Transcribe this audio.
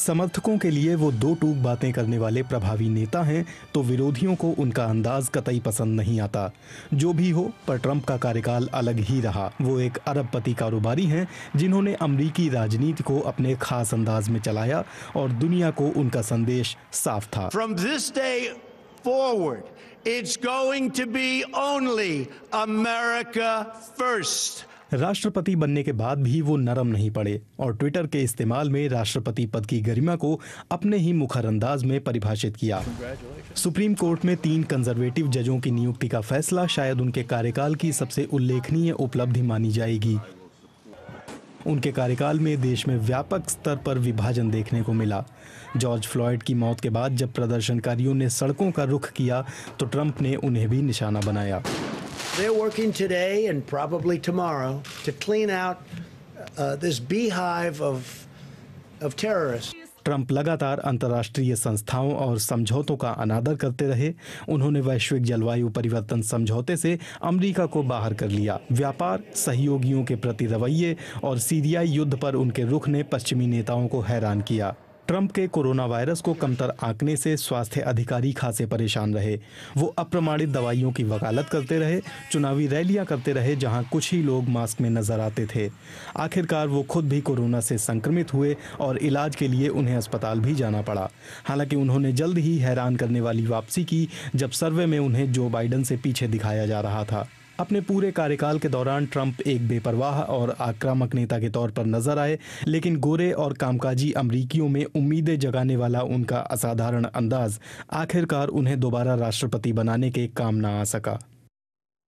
समर्थकों के लिए वो दो टूक बातें करने वाले प्रभावी नेता हैं तो विरोधियों को उनका अंदाज कतई पसंद नहीं आता जो भी हो पर ट्रंप का कार्यकाल अलग ही रहा वो एक अरबपति कारोबारी हैं जिन्होंने अमरीकी राजनीति को अपने खास अंदाज में चलाया और दुनिया को उनका संदेश साफ था from this day forward it's going to be only America first राष्ट्रपति बनने के बाद भी वो नरम नहीं पड़े और ट्विटर के इस्तेमाल में राष्ट्रपति पद की गरिमा को अपने ही मुखर अंदाज में परिभाषित किया सुप्रीम कोर्ट में तीन कंजर्वेटिव जजों की नियुक्ति का फैसला शायद उनके कार्यकाल की सबसे उल्लेखनीय उपलब्धि मानी जाएगी उनके कार्यकाल में देश में व्यापक स्तर पर विभाजन देखने को मिला जॉर्ज फ्लॉयड की मौत के बाद जब प्रदर्शनकारियों ने सड़कों का रुख किया तो ट्रंप ने उन्हें भी निशाना बनाया They're working today and probably tomorrow to clean out uh, this beehive of, of terrorists. Trump लगातार अंतर्राष्ट्रीय संस्थाओं और समझौतों का अनादर करते रहे उन्होंने वैश्विक जलवायु परिवर्तन समझौते से अमेरिका को बाहर कर लिया व्यापार सहयोगियों के प्रति रवैये और सीरियाई युद्ध पर उनके रुख ने पश्चिमी नेताओं को हैरान किया ट्रंप के कोरोना वायरस को कमतर आंकने से स्वास्थ्य अधिकारी खासे परेशान रहे वो अप्रमाणित दवाइयों की वकालत करते रहे चुनावी रैलियां करते रहे जहां कुछ ही लोग मास्क में नजर आते थे आखिरकार वो खुद भी कोरोना से संक्रमित हुए और इलाज के लिए उन्हें अस्पताल भी जाना पड़ा हालांकि उन्होंने जल्द ही हैरान करने वाली वापसी की जब सर्वे में उन्हें जो बाइडन से पीछे दिखाया जा रहा था अपने पूरे कार्यकाल के दौरान ट्रंप एक बेपरवाह और आक्रामक नेता के तौर पर नजर आए लेकिन गोरे और कामकाजी अमरीकियों में उम्मीदें जगाने वाला उनका असाधारण अंदाज आखिरकार उन्हें दोबारा राष्ट्रपति बनाने के काम न आ सका